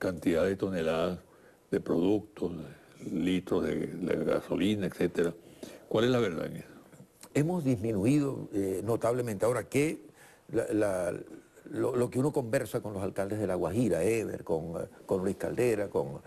cantidad de toneladas de productos, litros de, gasolina, etcétera. ¿Cuál es la verdad en eso? Hemos disminuido eh, notablemente. Ahora, que lo, que uno conversa con los alcaldes de La Guajira, Ever, con, eh, Luis Caldera, con,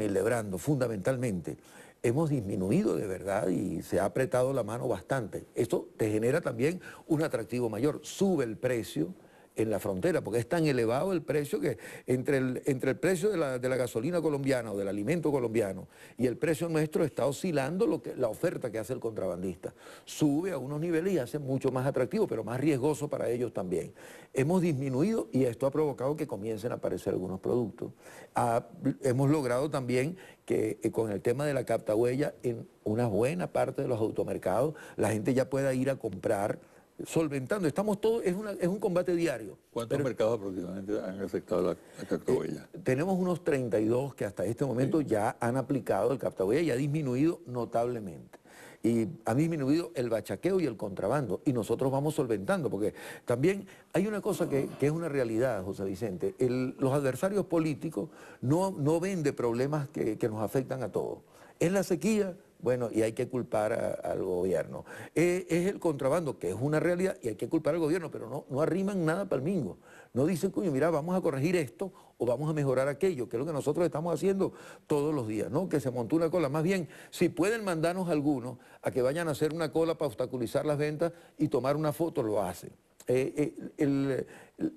Ildebrando... Eh, con fundamentalmente, hemos disminuido de verdad y se ha apretado la mano bastante. Esto te genera también un atractivo mayor, sube el precio, en la frontera, porque es tan elevado el precio que entre el, entre el precio de la, gasolina colombiana o del alimento colombiano y el precio nuestro está oscilando lo que, la oferta que hace el contrabandista. Sube a unos niveles y hace mucho más atractivo, pero más riesgoso para ellos también. Hemos disminuido y esto ha provocado que comiencen a aparecer algunos productos. hemos logrado también que eh, con el tema de la capta huella en una buena parte de los automercados la gente ya pueda ir a comprar solventando. Estamos todos, es, es un combate diario. ¿Cuántos mercados aproximadamente han aceptado la, la eh, tenemos unos 32 que hasta este momento ya han aplicado el captahuella y ha disminuido notablemente. Y ha disminuido el bachaqueo y el contrabando. Y nosotros vamos solventando, porque también hay una cosa que, es una realidad, José Vicente. los adversarios políticos no, no ven de problemas que, que nos afectan a todos. Es la sequía, bueno, y hay que culpar al gobierno. Eh, es el contrabando, que es una realidad, y hay que culpar al gobierno, pero no, no arriman nada para el mingo. No dicen, coño, mira, vamos a corregir esto o vamos a mejorar aquello, que es lo que nosotros estamos haciendo todos los días, ¿no? Que se montó una cola. Más bien, si pueden mandarnos algunos a que vayan a hacer una cola para obstaculizar las ventas y tomar una foto, lo hacen. Eh, eh,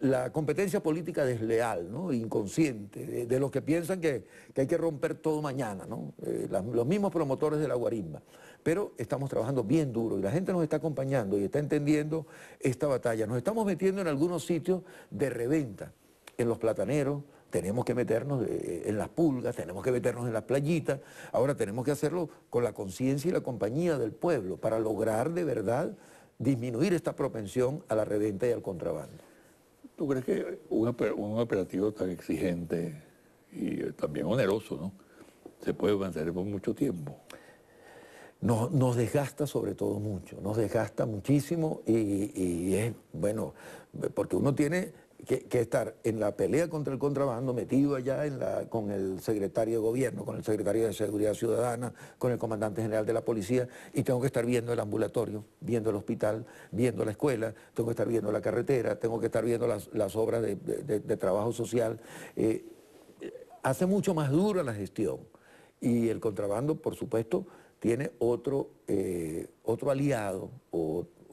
la competencia política desleal, ¿no? inconsciente, de, los que piensan que, hay que romper todo mañana, ¿no? Eh, los mismos promotores de la guarimba. Pero estamos trabajando bien duro y la gente nos está acompañando y está entendiendo esta batalla. Nos estamos metiendo en algunos sitios de reventa, en los plataneros, tenemos que meternos en las pulgas, tenemos que meternos en las playitas, ahora tenemos que hacerlo con la conciencia y la compañía del pueblo para lograr de verdad disminuir esta propensión a la reventa y al contrabando. ¿Tú crees que un, operativo tan exigente y eh, también oneroso, ¿no? Se puede mantener por mucho tiempo. Nos, nos desgasta sobre todo mucho, nos desgasta muchísimo y es, bueno, porque uno tiene que, estar en la pelea contra el contrabando, metido allá con el secretario de gobierno, con el secretario de Seguridad Ciudadana, con el comandante general de la policía, y tengo que estar viendo el ambulatorio, viendo el hospital, viendo la escuela, tengo que estar viendo la carretera, tengo que estar viendo las, obras de, trabajo social. Eh, hace mucho más dura la gestión. Y el contrabando, por supuesto, tiene otro, eh, otro aliado,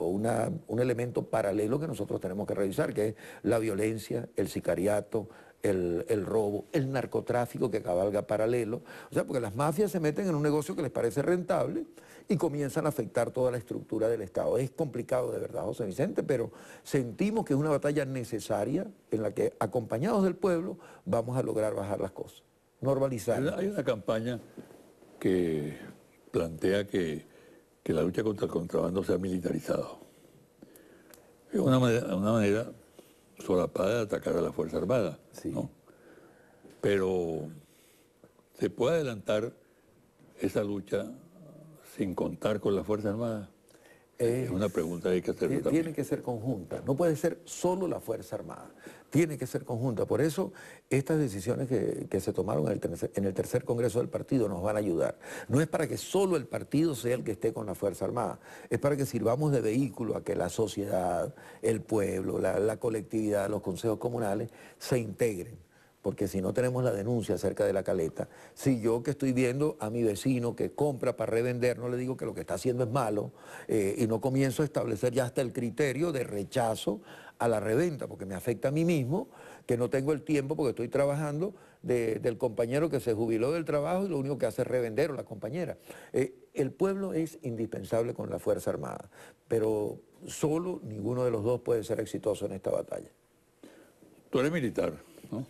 un elemento paralelo que nosotros tenemos que revisar, que es la violencia, el sicariato, el, el, robo, el narcotráfico que cabalga paralelo. O sea, porque las mafias se meten en un negocio que les parece rentable y comienzan a afectar toda la estructura del Estado. Es complicado de verdad, José Vicente, pero sentimos que es una batalla necesaria en la que, acompañados del pueblo, vamos a lograr bajar las cosas, normalizar. Hay una campaña que plantea que que la lucha contra el contrabando se ha militarizado. Es una manera, solapada de atacar a la Fuerza Armada. Pero se puede adelantar esa lucha sin contar con la Fuerza Armada. Es eh, una pregunta hay que eh, Tiene que ser conjunta, no puede ser solo la Fuerza Armada, tiene que ser conjunta. Por eso estas decisiones que, se tomaron en el, tercer, Congreso del Partido nos van a ayudar. No es para que solo el partido sea el que esté con la Fuerza Armada, es para que sirvamos de vehículo a que la sociedad, el pueblo, la, la colectividad, los consejos comunales se integren porque si no tenemos la denuncia acerca de la caleta, si yo que estoy viendo a mi vecino que compra para revender, no le digo que lo que está haciendo es malo, eh, y no comienzo a establecer ya hasta el criterio de rechazo a la reventa, porque me afecta a mí mismo, que no tengo el tiempo porque estoy trabajando del compañero que se jubiló del trabajo y lo único que hace es revender o la compañera. Eh, el pueblo es indispensable con la Fuerza Armada, pero solo ninguno de los dos puede ser exitoso en esta batalla. Tú eres militar, ¿no?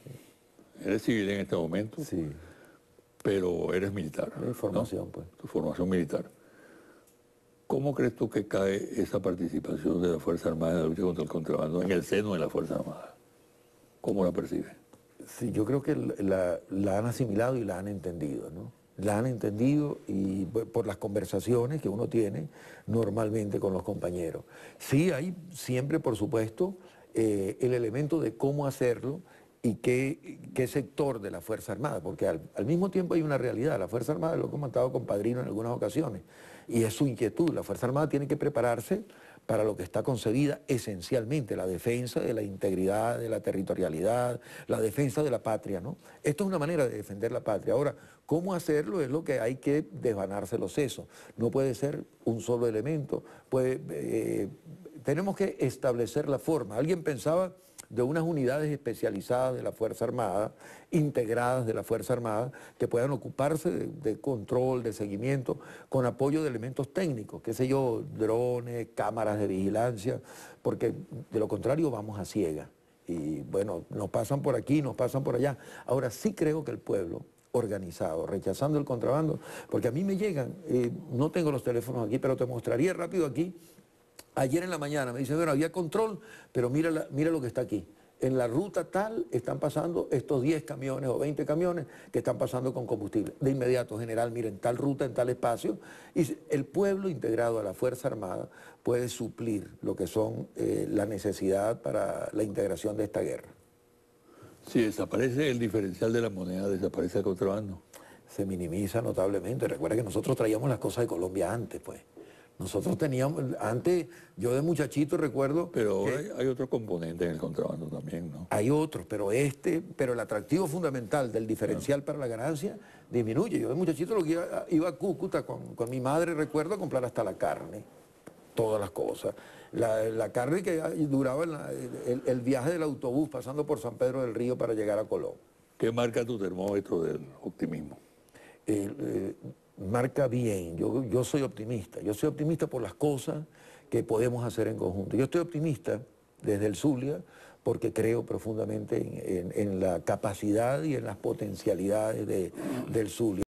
Eres civil en este momento, sí. pero eres militar. formación, pues. Tu formación militar. ¿Cómo crees tú que cae esa participación de la Fuerza Armada en la lucha contra el contrabando en el seno de la Fuerza Armada? ¿Cómo la percibe? Sí, yo creo que la, han asimilado y la han entendido, ¿no? La han entendido y pues, por las conversaciones que uno tiene normalmente con los compañeros. Sí, hay siempre, por supuesto, eh, el elemento de cómo hacerlo, y qué, qué, sector de la Fuerza Armada, porque al, mismo tiempo hay una realidad, la Fuerza Armada lo he comentado con Padrino en algunas ocasiones, y es su inquietud, la Fuerza Armada tiene que prepararse para lo que está concebida esencialmente, la defensa de la integridad, de la territorialidad, la defensa de la patria, ¿no? Esto es una manera de defender la patria. Ahora, ¿cómo hacerlo? Es lo que hay que desvanarse los sesos. No puede ser un solo elemento. Eh, tenemos que establecer la forma. Alguien pensaba de unas unidades especializadas de la Fuerza Armada, integradas de la Fuerza Armada, que puedan ocuparse de, control, de seguimiento, con apoyo de elementos técnicos, qué sé yo, drones, cámaras de vigilancia, porque de lo contrario vamos a ciega. Y bueno, nos pasan por aquí, nos pasan por allá. Ahora sí creo que el pueblo organizado, rechazando el contrabando, porque a mí me llegan, eh, no tengo los teléfonos aquí, pero te mostraría rápido aquí Ayer en la mañana me dice bueno, había control, pero mira, mira lo que está aquí. En la ruta tal están pasando estos 10 camiones o 20 camiones que están pasando con combustible. De inmediato, general, miren, tal ruta, en tal espacio. Y el pueblo integrado a la Fuerza Armada puede suplir lo que son eh, la necesidad para la integración de esta guerra. Si desaparece el diferencial de la moneda, desaparece el contrabando. Se minimiza notablemente. Recuerda que nosotros traíamos las cosas de Colombia antes, pues. Nosotros teníamos, antes, yo de muchachito recuerdo... Pero ahora hay, otros otro componente en el contrabando también, ¿no? Hay otros, pero este, pero el atractivo fundamental del diferencial para la ganancia disminuye. Yo de muchachito lo iba, a Cúcuta con, mi madre, recuerdo, a comprar hasta la carne, todas las cosas. La, carne que duraba el, viaje del autobús pasando por San Pedro del Río para llegar a Colón. ¿Qué marca tu termómetro del optimismo? El, eh, marca bien. Yo, soy optimista. Yo soy optimista por las cosas que podemos hacer en conjunto. Yo estoy optimista desde el Zulia porque creo profundamente en, la capacidad y en las potencialidades de, del Zulia.